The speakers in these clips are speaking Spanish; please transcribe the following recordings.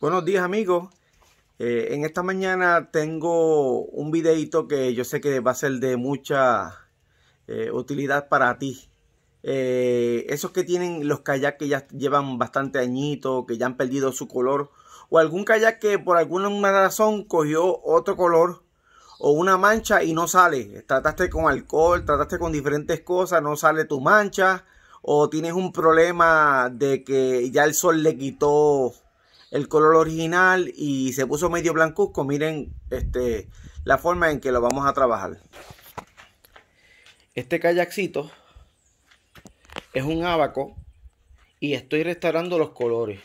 Buenos días amigos. Eh, en esta mañana tengo un videito que yo sé que va a ser de mucha eh, utilidad para ti. Eh, esos que tienen los kayak que ya llevan bastante añito, que ya han perdido su color, o algún kayak que por alguna razón cogió otro color o una mancha y no sale. Trataste con alcohol, trataste con diferentes cosas, no sale tu mancha, o tienes un problema de que ya el sol le quitó el color original y se puso medio blancuzco, pues miren este, la forma en que lo vamos a trabajar. Este kayakcito es un abaco y estoy restaurando los colores.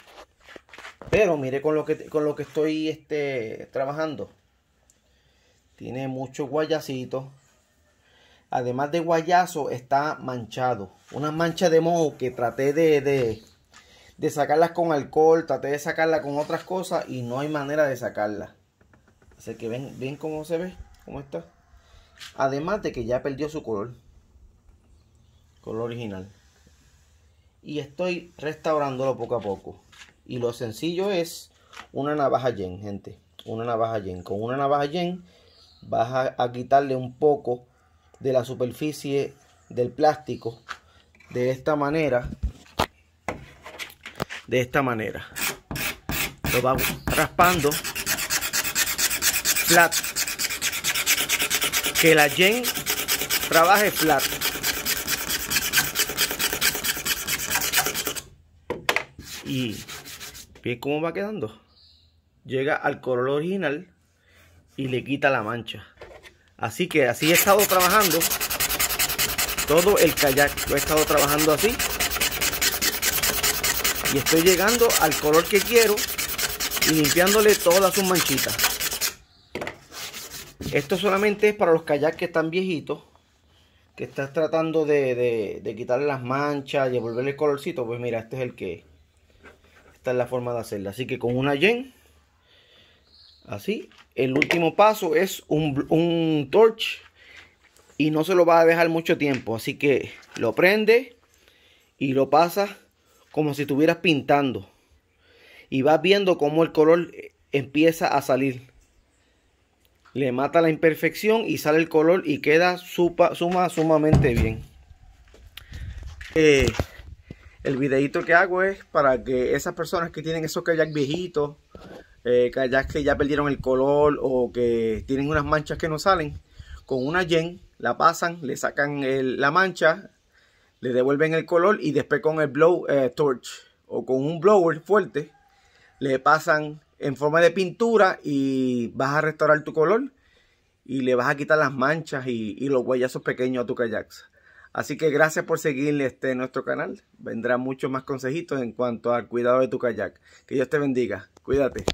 Pero mire con lo que, con lo que estoy este, trabajando. Tiene mucho guayacito. Además de guayazo, está manchado. Una mancha de moho que traté de, de de sacarlas con alcohol, traté de sacarla con otras cosas y no hay manera de sacarla. Así que ven, ven cómo se ve, cómo está. Además de que ya perdió su color. Color original. Y estoy restaurándolo poco a poco. Y lo sencillo es una navaja yen, gente. Una navaja yen. Con una navaja yen vas a quitarle un poco de la superficie del plástico. De esta manera de esta manera. Lo vamos raspando flat. Que la yen trabaje flat. Y ve cómo va quedando. Llega al color original y le quita la mancha. Así que así he estado trabajando todo el kayak. Lo he estado trabajando así y estoy llegando al color que quiero y limpiándole todas sus manchitas. Esto solamente es para los kayaks que están viejitos, que estás tratando de, de, quitarle las manchas y devolverle el colorcito. Pues mira, este es el que... Esta es la forma de hacerla. Así que con una yen, así, el último paso es un, un torch y no se lo va a dejar mucho tiempo. Así que lo prende y lo pasa como si estuvieras pintando. Y vas viendo cómo el color eh, empieza a salir. Le mata la imperfección y sale el color y queda suma, sumamente bien. Eh, el videito que hago es para que esas personas que tienen esos kayak viejitos, eh, que ya perdieron el color o que tienen unas manchas que no salen, con una yen la pasan, le sacan la mancha, le devuelven el color y después con el blow eh, torch o con un blower fuerte le pasan en forma de pintura y vas a restaurar tu color y le vas a quitar las manchas y, los huellazos pequeños a tu kayak. Así que gracias por seguirle este, nuestro canal. Vendrán muchos más consejitos en cuanto al cuidado de tu kayak. Que Dios te bendiga. Cuídate.